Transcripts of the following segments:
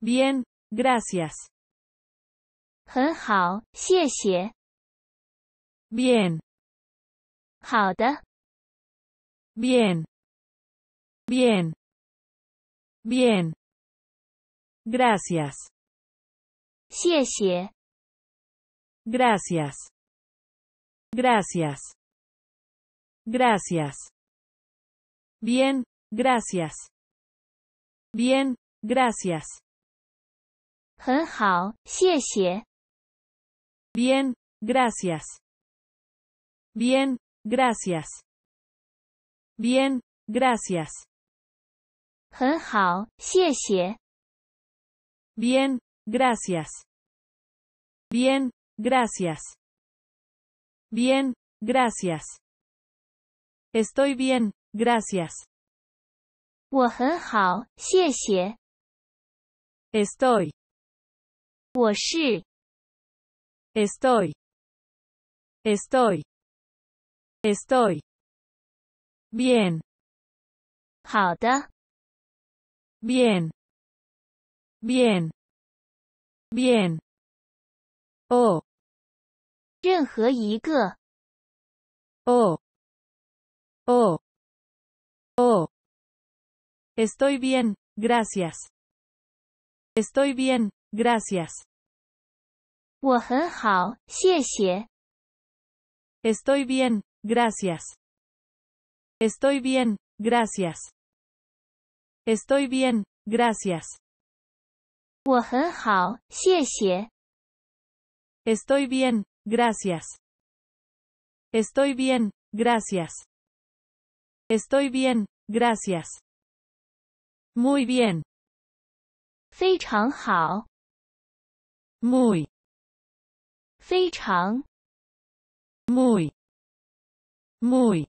Bien, gracias. Bien Bien. Bien. Gracias. gracias Gracias. Gracias. Bien, gracias. Bien, gracias bien gracias. Bien, gracias. Bien, gracias. Bien, gracias. Bien, gracias. Bien, gracias. Estoy bien, gracias. Estoy estoy estoy estoy bien 好的 bien bien bien oh Oh, oh, oh. estoy bien gracias estoy bien gracias Estoy bien, gracias. Estoy bien, gracias. Estoy bien, gracias. Estoy bien, gracias. Estoy bien, gracias. Estoy bien, gracias. Muy bien. Muy. 非常 muy muy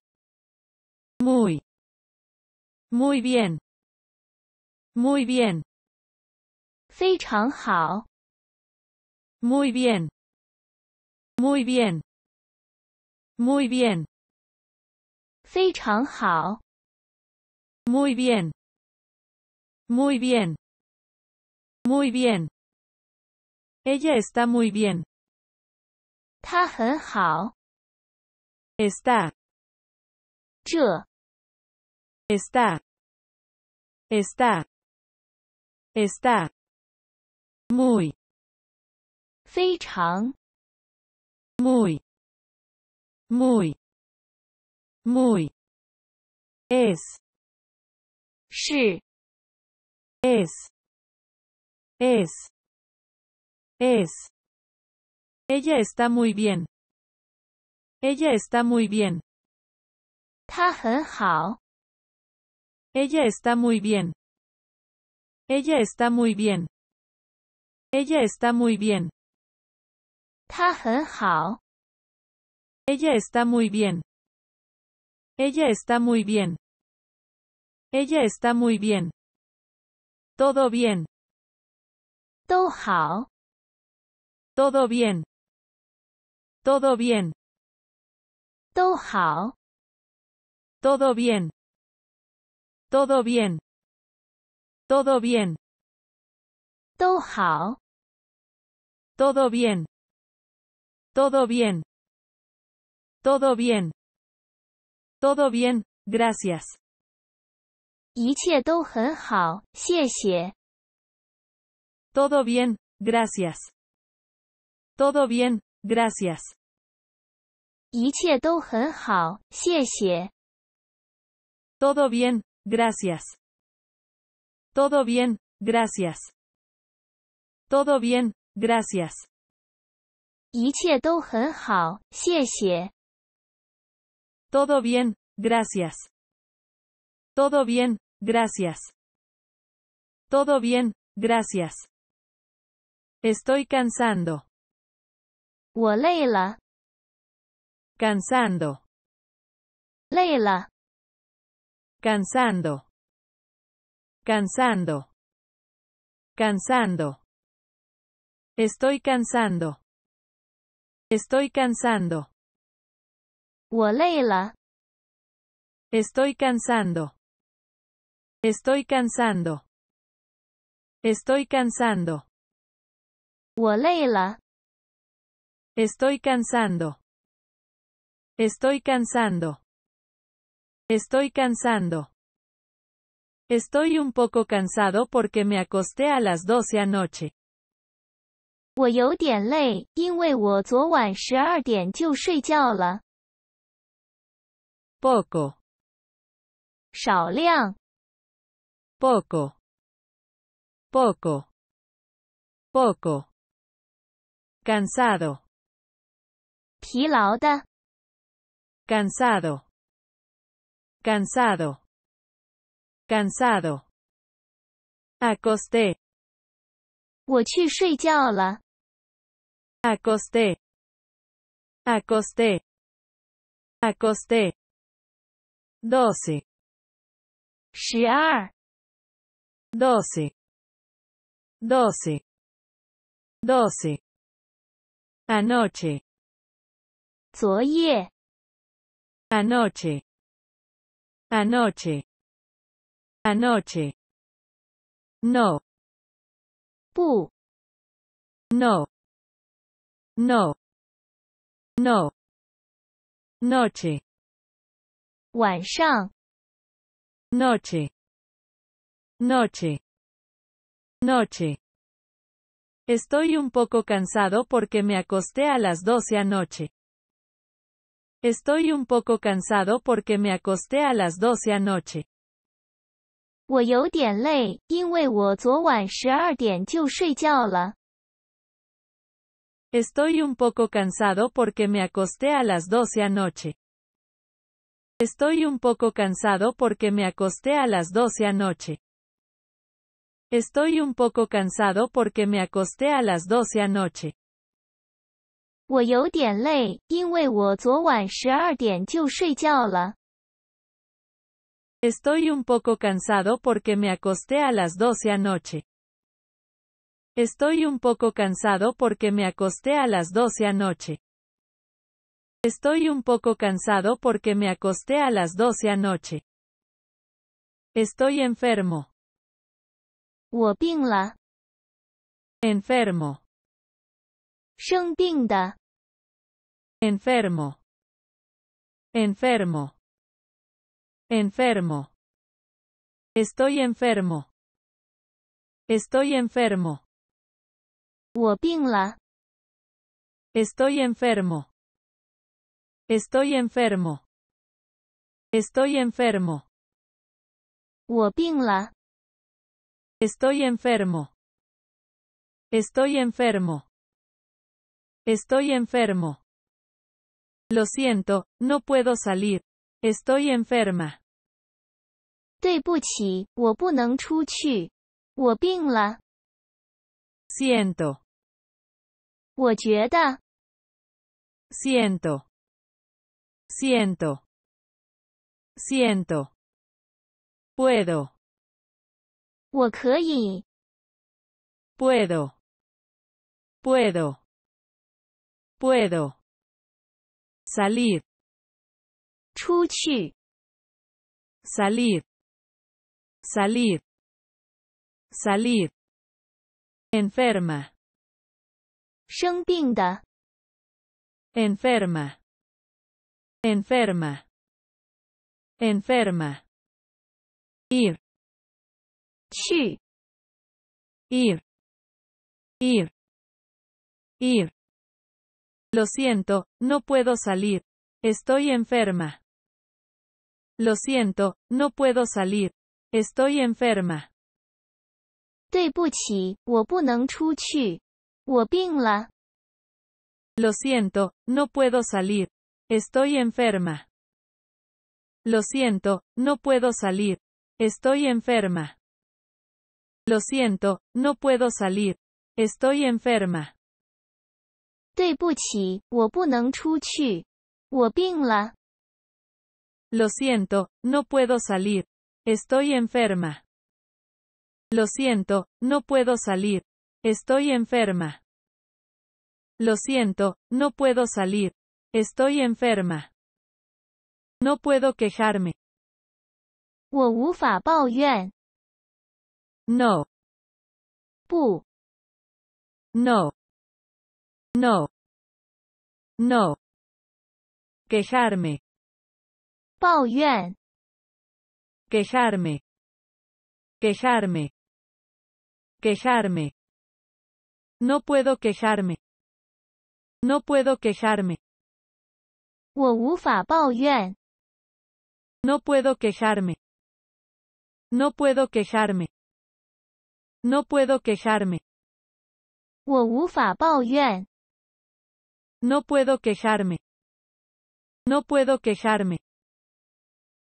muy muy bien muy bien 非常好 muy bien muy bien muy bien 非常好 muy bien muy bien muy bien ella está muy bien 他很好。Está。这。Está。Está。Está。Muy。非常。Muy。Muy。Muy。Es。是。Es。Es。Es。Ella está muy bien. Ella está muy bien. Ella está muy bien. Ella está muy bien. Ella está muy bien. Ella está muy bien. Ella está muy bien. Ella está muy bien. Todo bien. Todo bien. Todo bien. Todo bien. Todo bien. Todo bien. Todo bien. Todo bien. Todo bien. Todo bien, gracias. ¡Todo bien, gracias. Todo bien, Gracias. Todo bien, gracias. Todo bien, gracias. Todo bien, gracias. Todo bien, gracias. Todo bien, gracias. Todo bien, gracias. Estoy cansando. Cansando, leila, cansando. cansando. Cansando. Estoy cansando. Estoy cansando. Estoy cansando. Estoy cansando. Estoy cansando. Estoy cansando. Estoy cansando. Estoy cansando. Estoy un poco cansado porque me acosté a las 12 anoche. Poco. Poco. Poco. Poco. Cansado. 疲劳的 cansado, cansado, cansado. acosté, acosté, acosté, acosté. doce, doce, doce. Anoche. Anoche, Anoche. Anoche. No. Pu. No. No. No. Noche. Noche. Noche. Noche. Estoy un poco cansado porque me acosté a las doce anoche. Estoy un poco cansado porque me acosté a las 12 anoche. Estoy un poco cansado porque me acosté a las 12 anoche. Estoy un poco cansado porque me acosté a las 12 anoche. Estoy un poco cansado porque me acosté a las 12 anoche. Estoy un poco cansado porque me acosté a las doce anoche. Estoy un poco cansado porque me acosté a las doce anoche. Estoy un poco cansado porque me acosté a las doce anoche. Estoy enfermo. enfermo. Enfermo, enfermo enfermo enfermo estoy enfermo estoy enfermo estoy enfermo estoy enfermo estoy enfermo estoy enfermo estoy enfermo Estoy enfermo. Lo siento, no puedo salir. Estoy enferma. Siento. 我觉得。Siento. Siento. Siento. Siento. Puedo. Puedo. Puedo. Puedo. Salir. 出去 salir, salir, salir. Enferma. 生病的 enferma, enferma, enferma. Ir. 去 ir, ir, ir. Lo siento, no puedo salir. Estoy enferma. Lo siento, no puedo salir. Estoy enferma. Lo siento, no puedo salir. Estoy enferma. Lo siento, no puedo salir. Estoy enferma. Lo siento, no puedo salir. Estoy enferma. Lo siento, no puedo salir. Estoy enferma. Lo siento, no puedo salir. Estoy enferma. Lo siento, no puedo salir. Estoy enferma. No puedo quejarme. 我无法抱怨。No. No. No. No. Quejarme. yen. quejarme, quejarme, quejarme. No puedo quejarme. No puedo quejarme. yen. No puedo quejarme. No puedo quejarme. No puedo quejarme. 我无法抱怨 no puedo quejarme. No puedo quejarme.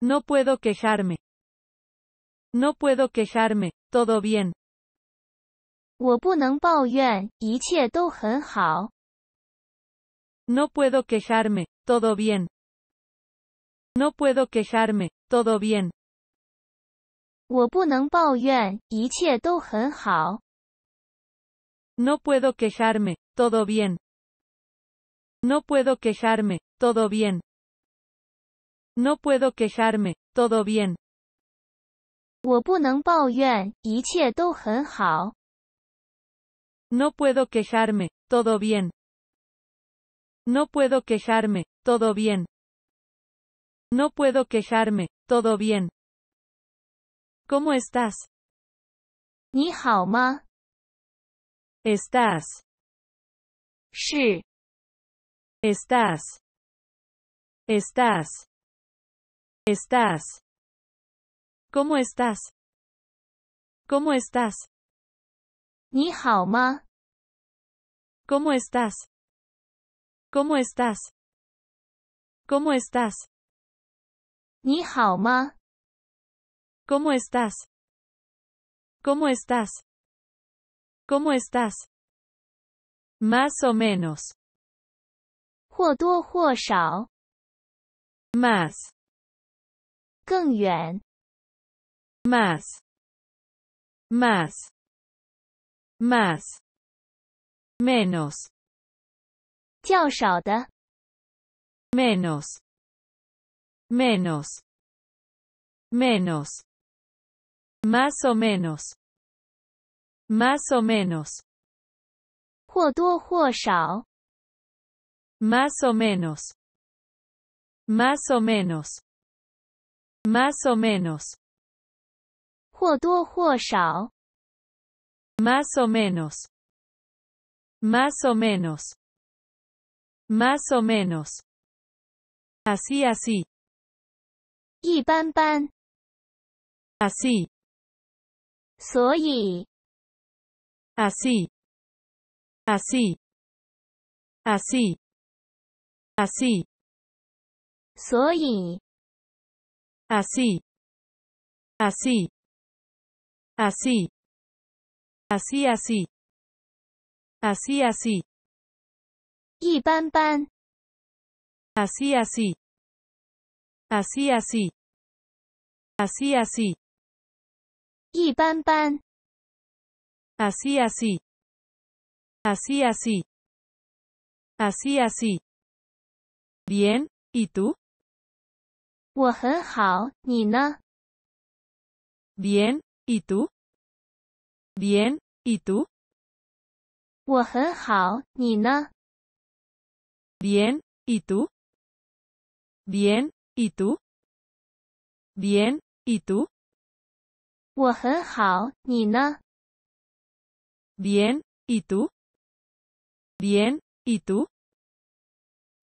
No puedo quejarme. No puedo quejarme, todo bien. No puedo quejarme, todo bien. No puedo quejarme, todo bien. No puedo quejarme, todo bien. No puedo quejarme, todo bien. No puedo quejarme, todo bien. No puedo quejarme, todo bien. No puedo quejarme, todo bien. No puedo quejarme, todo bien. ¿Cómo estás? estás sí. Estás. Estás. Estás. ¿Cómo estás? ¿Cómo estás? ma? ¿Cómo estás? ¿Cómo estás? ¿Cómo estás? ma? ¿Cómo estás? ¿Cómo estás? ¿Cómo estás? Más o menos. 或多或少，mas，s 更远，mas，mas，mas，menos，较少的，menos，menos，menos，más o menos，más o menos，或多或少。Más o menos. Más o menos. Más o menos. Más o menos. Más o menos. Más o menos. Así así. 一般般. Así. 所以. Así. Así. Así. 啊，是。所以。啊，是。啊，是。啊，是。啊，是啊，是。啊，是啊，是。一般般。啊，是啊，是。啊，是啊，是。啊，是啊，是。一般般。啊，是啊，是。啊，是啊，是。啊，是啊，是。Bien, ¿y tú? bien. ¿y tú? Bien, ¿y tú? Bien, ¿y tú? Bien, ¿y tú? Bien, ¿y tú? Bien, ¿y tú? Bien, ¿y tú?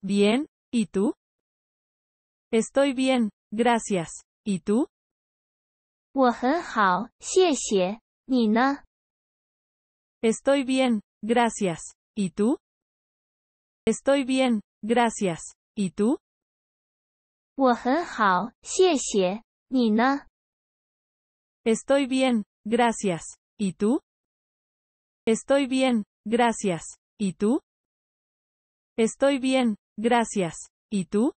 Bien, ¿Y tú? Estoy bien, gracias. ¿Y tú? Estoy bien, gracias. ¿Y tú? Estoy bien, gracias. ¿Y tú? Estoy bien, gracias. ¿Y tú? Estoy bien, gracias. ¿Y tú? Estoy bien, Gracias. ¿Y tú?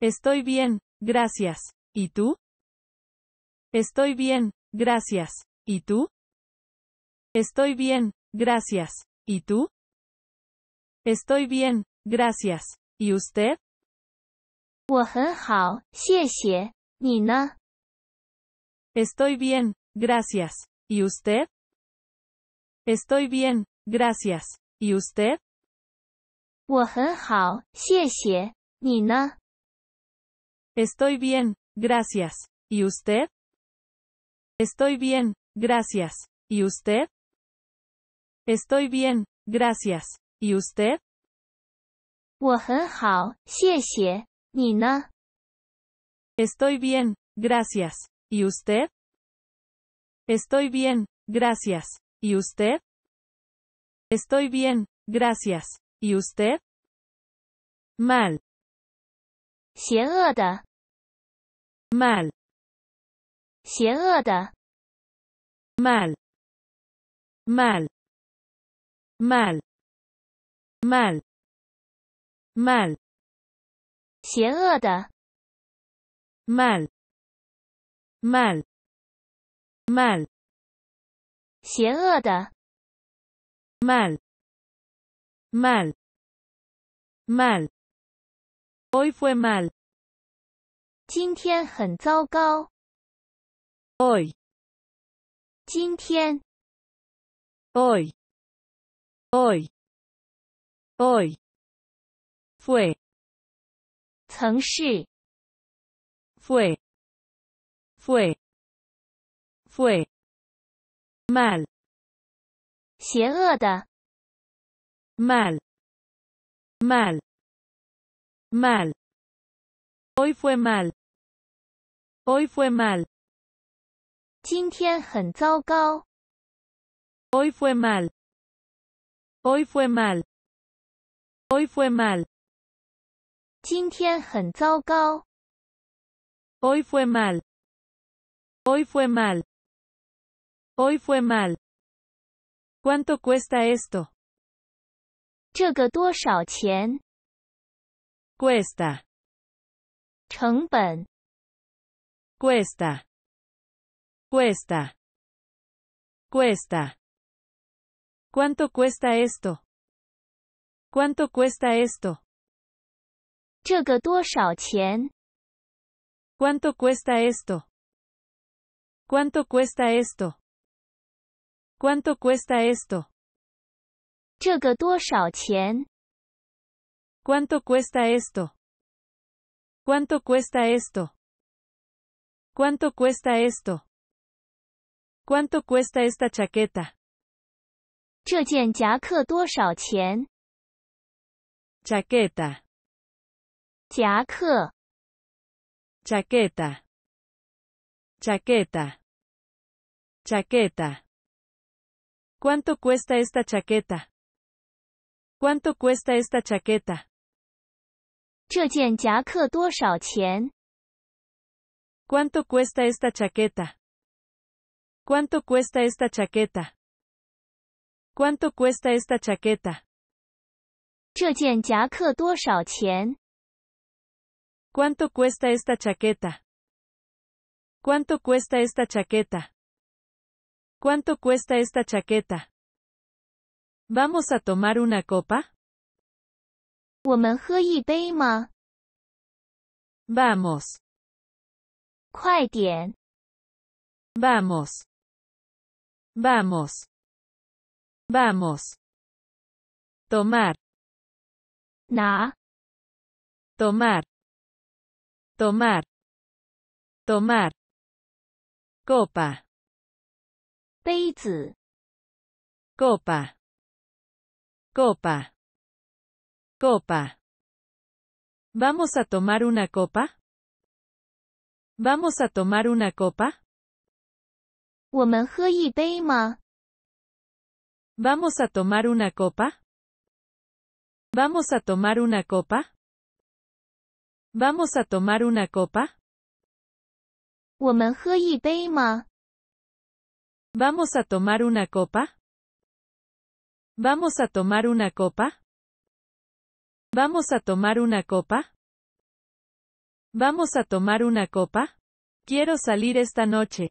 Estoy bien, gracias. ¿Y tú? Estoy bien, gracias. ¿Y tú? Estoy bien, gracias. ¿Y tú? Estoy bien, gracias. ¿Y usted? Estoy bien, gracias. ¿Y usted? Estoy bien, gracias. ¿Y usted? Estoy bien, gracias. ¿Y usted? Estoy bien, gracias. ¿Y usted? Estoy bien, gracias. ¿Y usted? Estoy bien, gracias. ¿Y usted? Estoy bien, gracias. ¿Y usted? Estoy bien, gracias. ¿Y usted? Mal. de. Mal. de. Mal. Mal. Mal. Mal. Mal. de. Mal. Mal. Mal. 邪恶的，mal，mal，mal，hoy fue mal，今天很糟糕，hoy，今天，hoy，hoy，hoy，fue，曾是，fue，fue，fue。mal mal mal mal hoy fue mal hoy fue mal 今天很糟糕 hoy fue mal hoy fue mal hoy fue mal 今天很糟糕 hoy fue mal hoy fue mal Hoy fue mal. ¿Cuánto cuesta esto? ¿Cuesta? 成本 Cuesta. Cuesta. Cuesta. ¿Cuánto cuesta esto? ¿Cuánto cuesta esto? ¿Cuánto cuesta esto? ¿Cuánto cuesta esto? ¿Cuánto cuesta esto? ¿Cuánto cuesta esto? ¿Cuánto cuesta esto? ¿Cuánto cuesta esto? ¿Cuánto cuesta esta chaqueta? 这件夹克多少钱? Chaqueta. Chaqueta. Chaqueta. Chaqueta. ¿Cuánto cuesta esta chaqueta? ¿Cuánto cuesta esta chaqueta? ¿Cuánto cuesta esta chaqueta? ¿Cuánto cuesta esta chaqueta? ¿Cuánto cuesta esta chaqueta? ¿Cuánto cuesta esta chaqueta? ¿Cuánto cuesta esta chaqueta? ¿Cuánto cuesta esta chaqueta? ¿Vamos a tomar una copa? Vamos. Vamos. Vamos. Vamos. Tomar. Na. Tomar. Tomar. Tomar. Copa. 杯子 copa copa copa ¿Vamos a tomar una copa? ¿Vamos a tomar una copa? 我们喝一杯吗? ¿Vamos a tomar una copa? ¿Vamos a tomar una copa? ¿Vamos a tomar una copa? ¿Vamos a tomar una copa? ¿Vamos a tomar una copa? ¿Vamos a tomar una copa? ¿Vamos a tomar una copa? Quiero salir esta noche.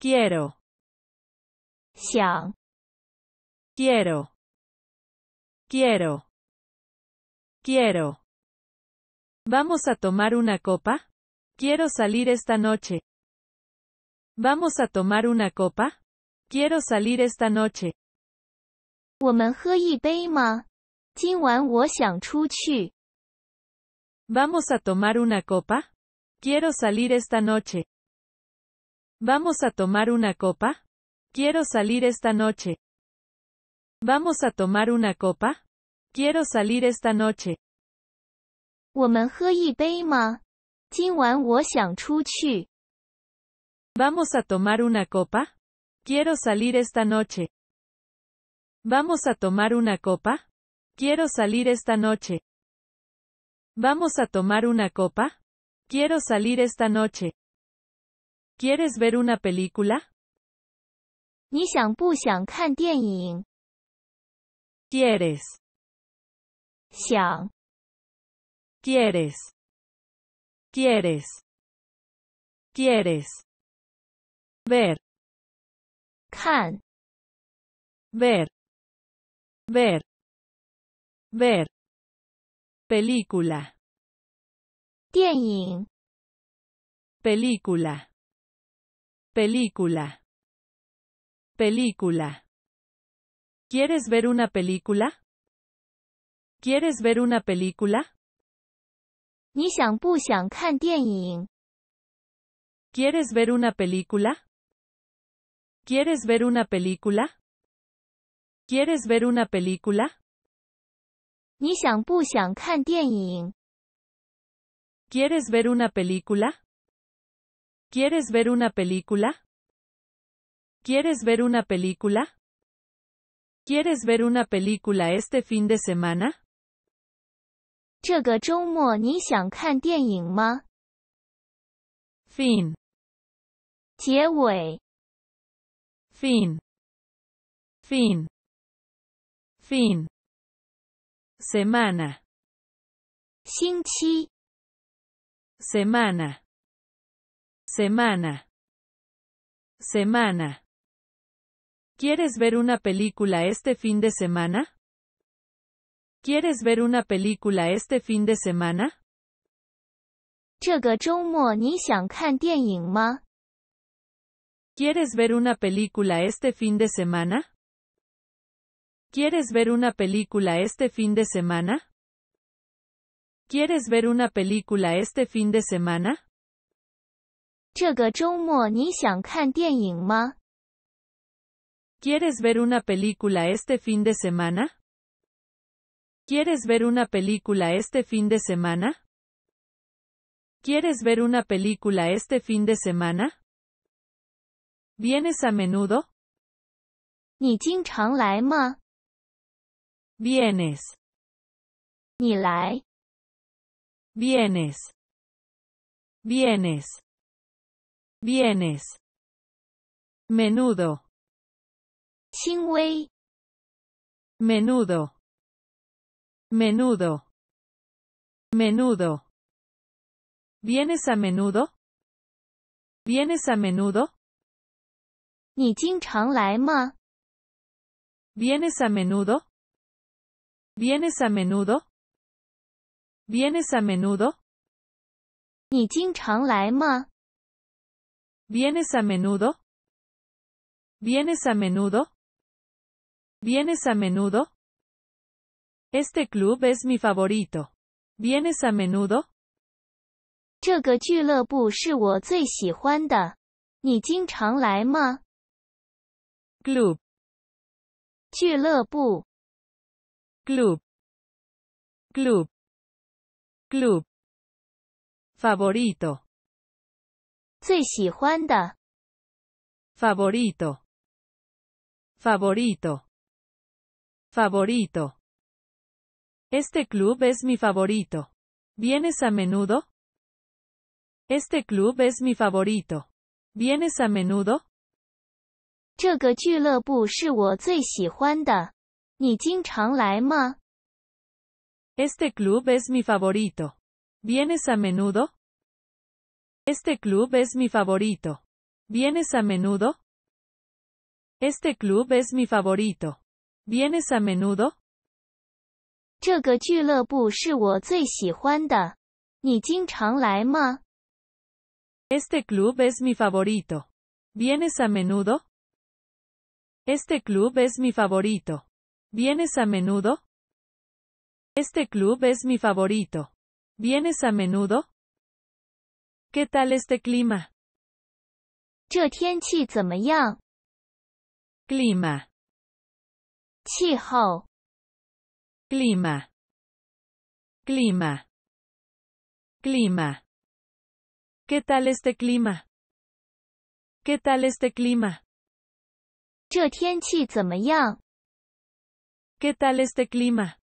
Quiero 想 Quiero. Quiero. Quiero. ¿Vamos a tomar una copa? Quiero salir esta noche. ¿Vamos a tomar una copa? Quiero salir esta noche. Vamos a tomar una copa? Quiero salir esta noche. ¿Vamos a tomar una copa? Quiero salir esta noche. ¿Vamos a tomar una copa? Quiero salir esta noche. 我们喝一杯吗？今晚我想出去。vamos a tomar una copa? quiero salir esta noche. vamos a tomar una copa? quiero salir esta noche. vamos a tomar una copa? quiero salir esta noche. quieres ver una película? 你想不想看电影？quieres. 想。Quieres. Quieres. Quieres. Ver. Can. Ver. Ver. Ver. Película. 电影 película película película ¿Quieres ver una película? ¿Quieres ver una película? ¿Quieres ver una película? ¿Quieres ver una película? ¿Quieres ver una película? ¿Quieres ver una película? ¿Quieres ver una película? ¿Quieres ver una película? ¿Quieres ver una película este fin de semana? 这个周末你想看电影吗？Fin. Ma Fin. Fin. fin Semana. Semana Semana. Semana. ¿Quieres ver una película este fin de semana? ¿Quieres este ver una película este fin de semana? ¿Quieres ver una película este fin de semana? ¿Quieres ver una película este fin de semana? ¿Quieres ver una película este fin de semana? ¿Quieres ver una película este fin de semana? ¿Quieres ver una película este fin de semana? ¿Quieres ver una película este fin de semana? ¿Vienes a menudo? ¿Vienes? ¿Vienes? Vienes. Vienes. Menudo. Menudo. Menudo. Menudo. ¿Vienes a menudo? ¿Vienes a menudo? 你经常来吗? ¿Vienes a menudo? ¿Vienes a menudo? ¿Vienes a menudo? 你经常来吗? ¿Vienes a menudo? ¿Vienes a menudo? ¿Vienes a menudo? Este club es mi favorito. ¿Vienes a menudo? 这个俱乐部是我最喜欢的。你经常来吗 Club, 俱乐部 club, club, club. Favorito, 最喜欢的 favorito, favorito, favorito. Este club es mi favorito. ¿Vienes a menudo? Este club es mi favorito. ¿Vienes a menudo? Este club es mi favorito. ¿Vienes a menudo? Este club es mi favorito. ¿Vienes a menudo? Este club es mi favorito. ¿Vienes a menudo? Este club es mi favorito. ¿Vienes a menudo? Este club es mi favorito. ¿Vienes a menudo? Este club es mi favorito. ¿Vienes a menudo? ¿Qué tal este clima? Clima clima, clima, clima. ¿Qué tal este clima? ¿Qué tal este clima? ¿Qué tal este clima? ¿Qué tal este clima?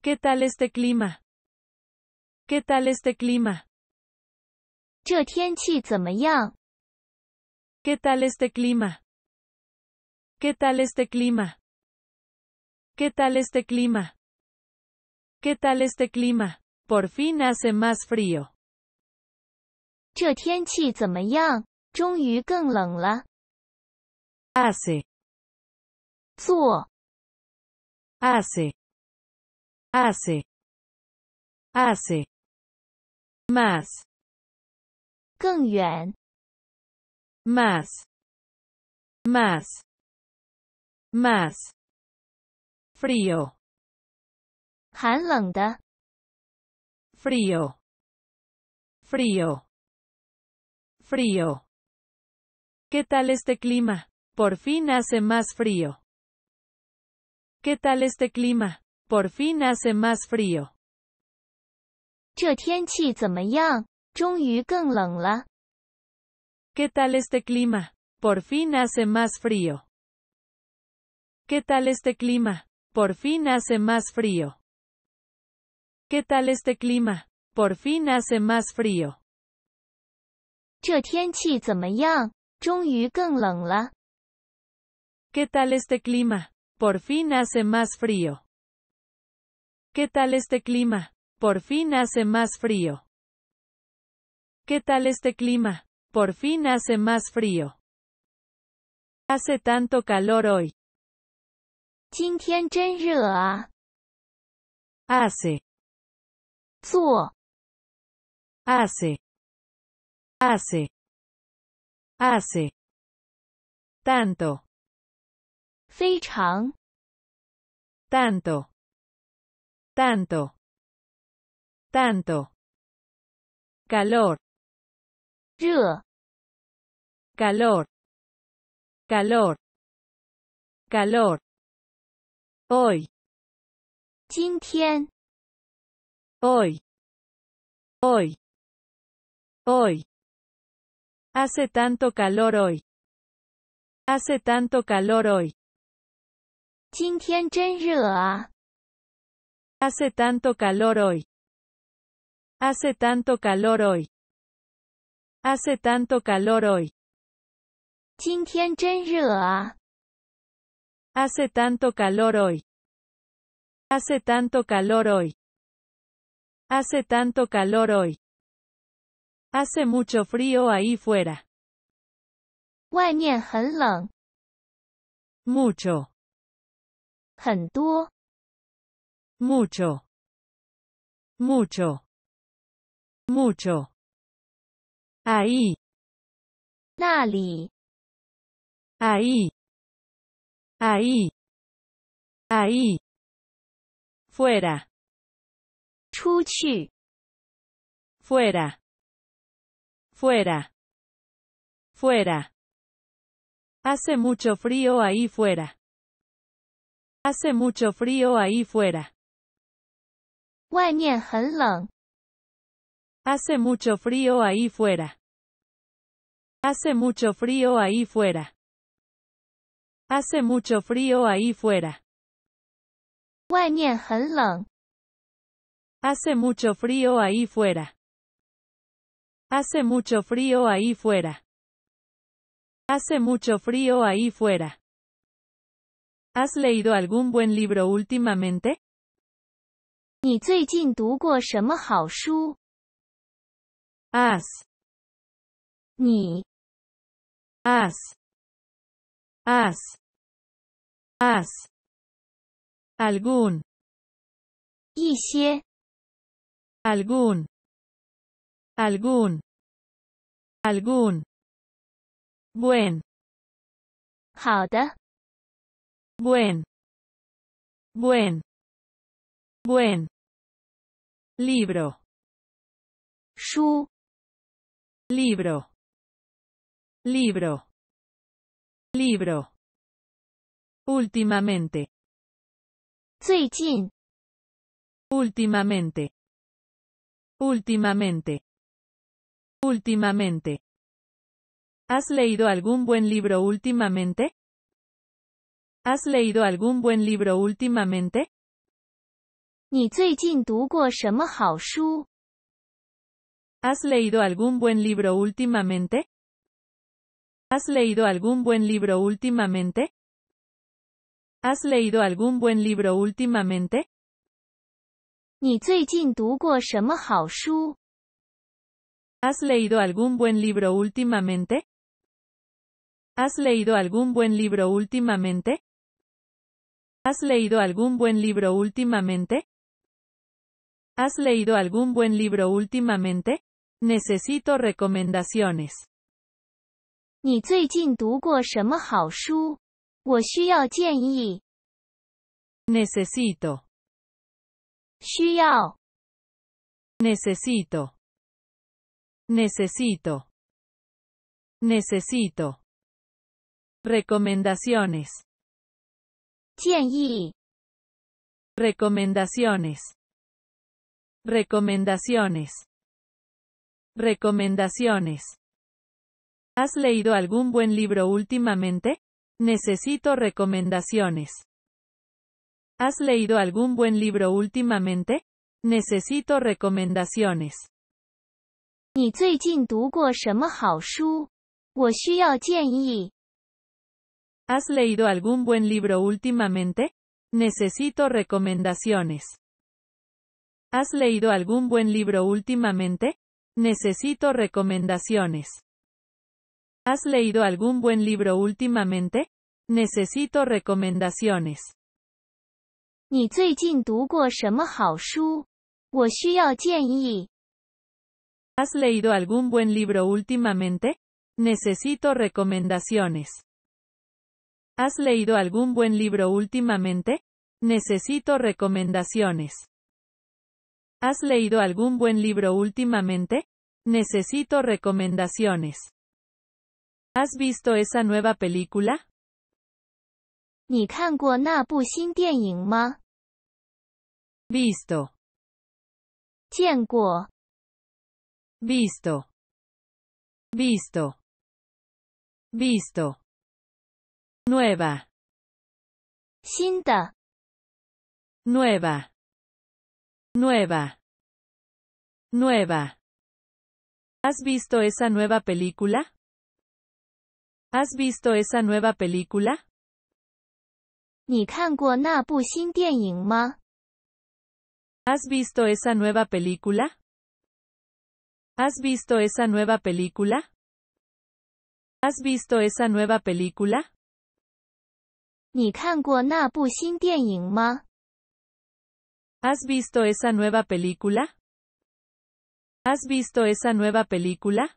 ¿Qué tal este clima? ¿Qué tal este clima? ¿Qué tal este clima? ¿Qué tal este clima? ¿Qué tal este clima? Por fin hace más frío. Hace. 做 Hace. Hace. Hace. Más. 更远 Más. Más. Más frío, 寒冷的 frío, frío, frío. ¿Qué tal este clima? Por fin hace más frío. ¿Qué tal este clima? Por fin hace más frío. ¿Qué tal este clima? Por fin hace más frío. ¿Qué tal este clima? Por fin hace más frío. ¿Qué tal este clima? Por fin hace más frío. ¿Qué tal este clima? Por fin hace más frío. ¿Qué tal este clima? Por fin hace más frío. ¿Qué tal este clima? Por fin hace más frío. Hace tanto calor hoy. 今天真热啊！hace 做 hace hace hace tanto 非常 tanto tanto tanto calor 热 calor calor calor Hoy. Hoy. Hoy. Hoy. Hace tanto calor hoy. Hace tanto calor hoy. Hace tanto calor hoy. Hace tanto calor hoy. Hace tanto calor hoy. Hace tanto calor hoy. Hace tanto calor hoy. Hace tanto calor hoy. Hace mucho frío ahí fuera. Mucho. Mucho. Mucho. Mucho. Ahí. Ahí. Ahí. Ahí. Fuera. 出去 fuera fuera fuera hace mucho frío ahí fuera hace mucho frío ahí fuera 外面很冷 hace mucho frío ahí fuera hace mucho frío ahí fuera Hace mucho frío ahí fuera. Hace mucho frío ahí fuera. Hace mucho frío ahí fuera. Hace mucho frío ahí fuera. ¿Has leído algún buen libro últimamente? Has. Haz. as Algún. 一些 algún algún algún buen 好的 buen buen buen libro shu libro libro libro. Últimamente. Últimamente. Últimamente. Últimamente. ¿Has leído algún buen libro últimamente? ¿Has leído algún buen libro últimamente? ¿Has leído algún buen libro últimamente? ¿Has leído algún buen libro últimamente? ¿Has leído algún buen libro últimamente? ¿Has leído algún buen libro últimamente? ¿Has leído algún buen libro últimamente? ¿Has leído algún buen libro últimamente? ¿Has leído algún buen libro últimamente? Necesito recomendaciones necesito necesito Necesito. Necesito. Recomendaciones. Recomendaciones. Recomendaciones. Recomendaciones. ¿Has leído algún buen libro últimamente? Necesito recomendaciones. ¿Has leído algún buen libro últimamente? Necesito recomendaciones. ¿Has leído algún buen libro últimamente? Necesito recomendaciones. ¿Has leído algún buen libro últimamente? Necesito recomendaciones. ¿Has leído algún buen libro últimamente? Necesito recomendaciones. ¿Has leído algún buen libro últimamente? Necesito recomendaciones. ¿Has leído algún buen libro últimamente? Necesito recomendaciones. ¿Has leído algún buen libro últimamente? Necesito recomendaciones. ¿Has visto esa nueva película? Visto. 见过. Visto. Visto. Visto. Nueva. Nueva. Nueva. Nueva. ¿Has visto esa nueva película? ¿Has visto esa nueva película? ¿Has visto esa nueva película? ¿Has visto esa nueva película? ¿Has visto esa nueva película? ¿Has visto esa nueva película? ¿Has visto esa nueva película?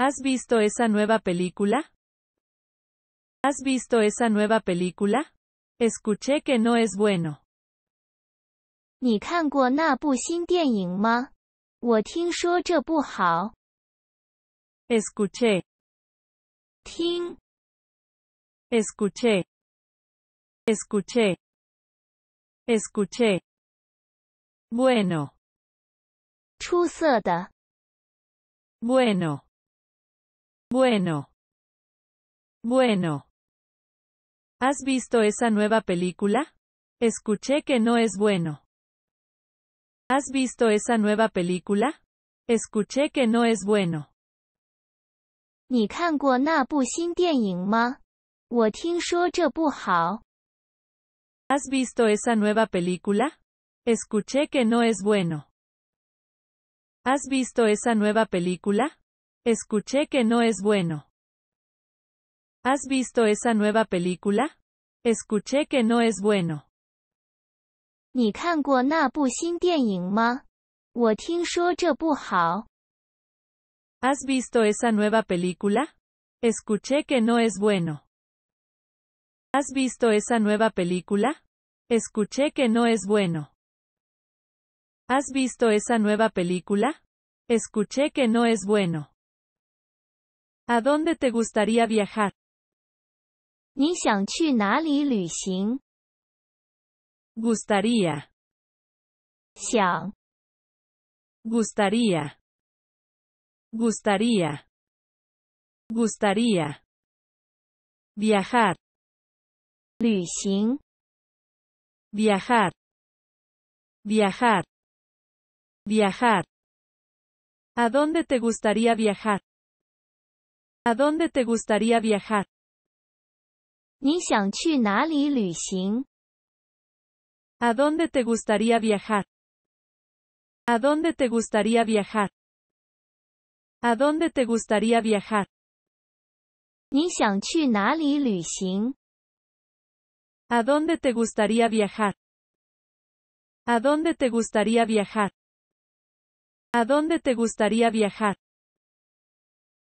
¿Has visto esa nueva película? ¿Has visto esa nueva película? Escuché que no es bueno. Escuché. Escuché. Escuché. Escuché. Escuché. Bueno. Bueno. Bueno. Bueno. ¿Has visto esa nueva película? Escuché que no es bueno. ¿Has visto esa nueva película? Escuché que no es bueno. ¿Has visto esa nueva película? Escuché que no es bueno. ¿Has visto esa nueva película? Escuché que no es bueno. ¿Has visto esa nueva película? Escuché que no es bueno. ¿Has visto esa nueva película? Escuché que no es bueno. ¿Has visto esa nueva película? Escuché que no es bueno. ¿Has visto esa nueva película? Escuché que no es bueno. ¿A dónde te gustaría viajar? gustaría 想 Gustaría. Gustaría. Gustaría. Viajar. 旅行 Viajar. Viajar. Viajar. ¿A dónde te gustaría viajar? ¿A dónde te gustaría viajar? ¿A dónde te gustaría viajar? ¿A dónde te gustaría viajar? ¿A dónde te gustaría viajar? ¿A dónde te gustaría viajar? ¿A dónde te gustaría viajar? ¿A dónde te gustaría viajar?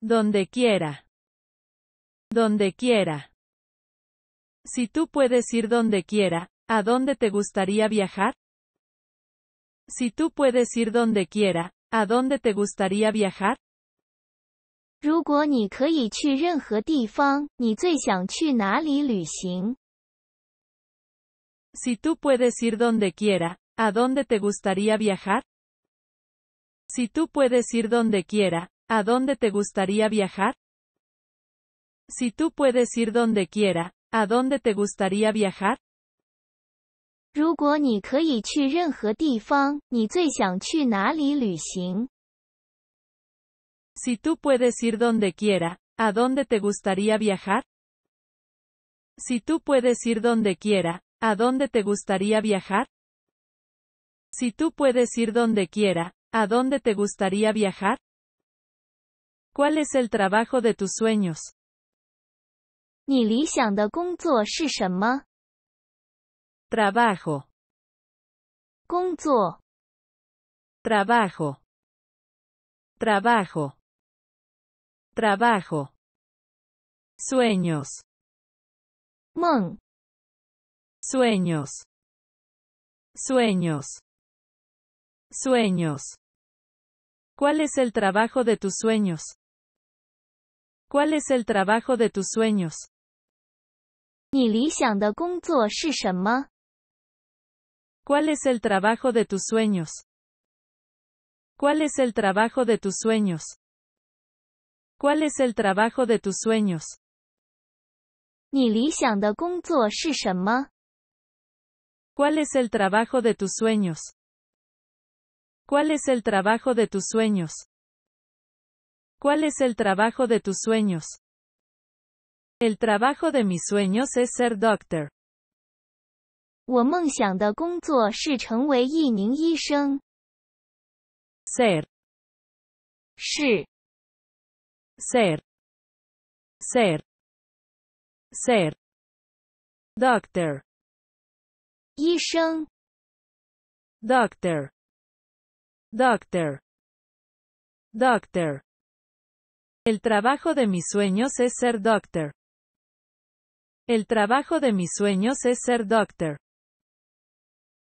Donde quiera. Donde quiera. Si tú puedes ir donde quiera, ¿a dónde te gustaría viajar? Si tú puedes ir donde quiera, ¿a dónde te gustaría viajar? Si tú puedes ir donde quiera, ¿a dónde te gustaría viajar? Si tú puedes ir donde quiera, ¿A dónde te gustaría viajar? Si tú puedes ir donde quiera, ¿a dónde te gustaría viajar? Si tú puedes ir donde quiera, ¿a dónde te gustaría viajar? Si tú puedes ir donde quiera, ¿a dónde te gustaría viajar? Si tú puedes ir donde quiera, ¿a dónde te gustaría viajar? ¿Cuál es el trabajo de tus sueños? Trabajo. Trabajo. Trabajo. Trabajo. Sueños. Sueños. Sueños. Sueños. ¿Cuál es el trabajo de tus sueños? ¿Cuál es el trabajo de tus sueños? ¿Cuál es el trabajo de tus sueños? ¿Cuál es el trabajo de tus sueños? ¿Cuál es el trabajo de tus sueños? ¿Cuál es el trabajo de tus sueños? ¿Cuál es el trabajo de tus sueños? ¿Cuál es el trabajo de tus sueños? El trabajo de mis sueños es ser doctor. Ser. 是 Ser. Ser. Doctor. Doctor. Doctor. Doctor. El trabajo de mis sueños es ser doctor. El trabajo de mis sueños es ser doctor.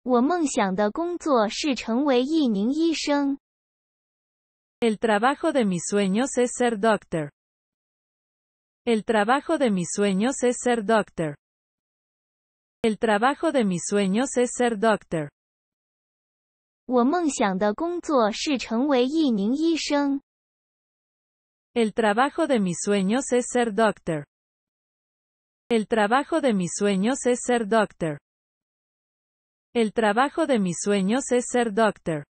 El trabajo de mis sueños es ser doctor. El trabajo de mis sueños es ser doctor. El trabajo de mis sueños es ser doctor. 我梦想的工作是成为一名医生。el trabajo de mis sueños es ser doctor. El trabajo de mis sueños es ser doctor. El trabajo de mis sueños es ser doctor.